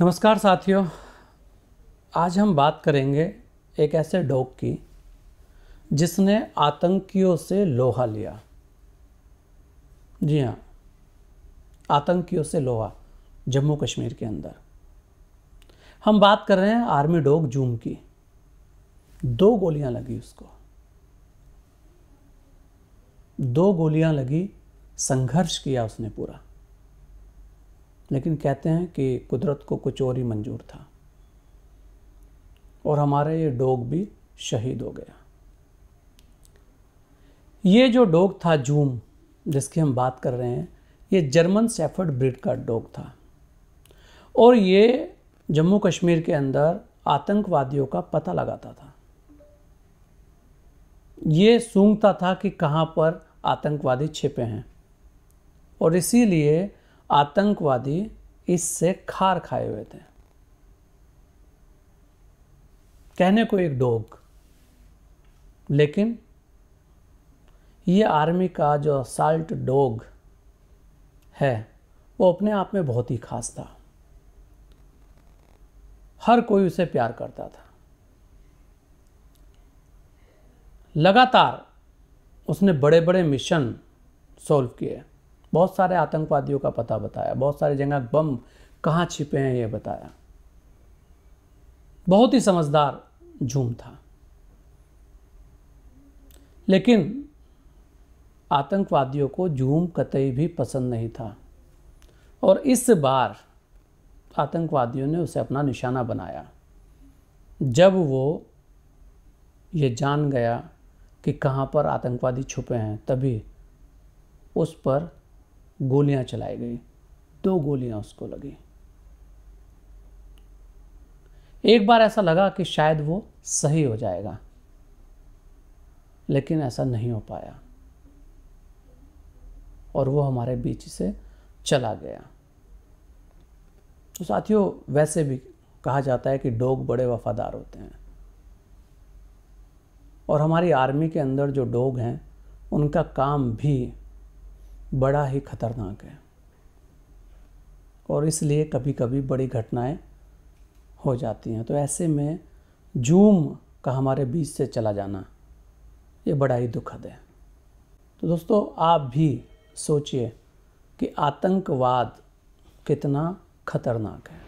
नमस्कार साथियों आज हम बात करेंगे एक ऐसे डॉग की जिसने आतंकियों से लोहा लिया जी हाँ आतंकियों से लोहा जम्मू कश्मीर के अंदर हम बात कर रहे हैं आर्मी डॉग जूम की दो गोलियां लगी उसको दो गोलियां लगी संघर्ष किया उसने पूरा लेकिन कहते हैं कि कुदरत को कुछ और ही मंजूर था और हमारा ये डोग भी शहीद हो गया ये जो डोग था जूम जिसकी हम बात कर रहे हैं ये जर्मन सेफर्ड ब्रिड का डोग था और ये जम्मू कश्मीर के अंदर आतंकवादियों का पता लगाता था ये सूंघता था कि कहाँ पर आतंकवादी छिपे हैं और इसीलिए आतंकवादी इससे खार खाए हुए थे कहने को एक डोग लेकिन ये आर्मी का जो साल्ट डोग है वो अपने आप में बहुत ही खास था हर कोई उसे प्यार करता था लगातार उसने बड़े बड़े मिशन सॉल्व किए बहुत सारे आतंकवादियों का पता बताया बहुत सारे जगह बम कहाँ छिपे हैं ये बताया बहुत ही समझदार झूम था लेकिन आतंकवादियों को झूम कतई भी पसंद नहीं था और इस बार आतंकवादियों ने उसे अपना निशाना बनाया जब वो ये जान गया कि कहाँ पर आतंकवादी छुपे हैं तभी उस पर गोलियां चलाई गई दो गोलियां उसको लगी एक बार ऐसा लगा कि शायद वो सही हो जाएगा लेकिन ऐसा नहीं हो पाया और वो हमारे बीच से चला गया तो साथियों वैसे भी कहा जाता है कि डॉग बड़े वफादार होते हैं और हमारी आर्मी के अंदर जो डॉग हैं उनका काम भी बड़ा ही खतरनाक है और इसलिए कभी कभी बड़ी घटनाएं हो जाती हैं तो ऐसे में जूम का हमारे बीच से चला जाना ये बड़ा ही दुखद है तो दोस्तों आप भी सोचिए कि आतंकवाद कितना खतरनाक है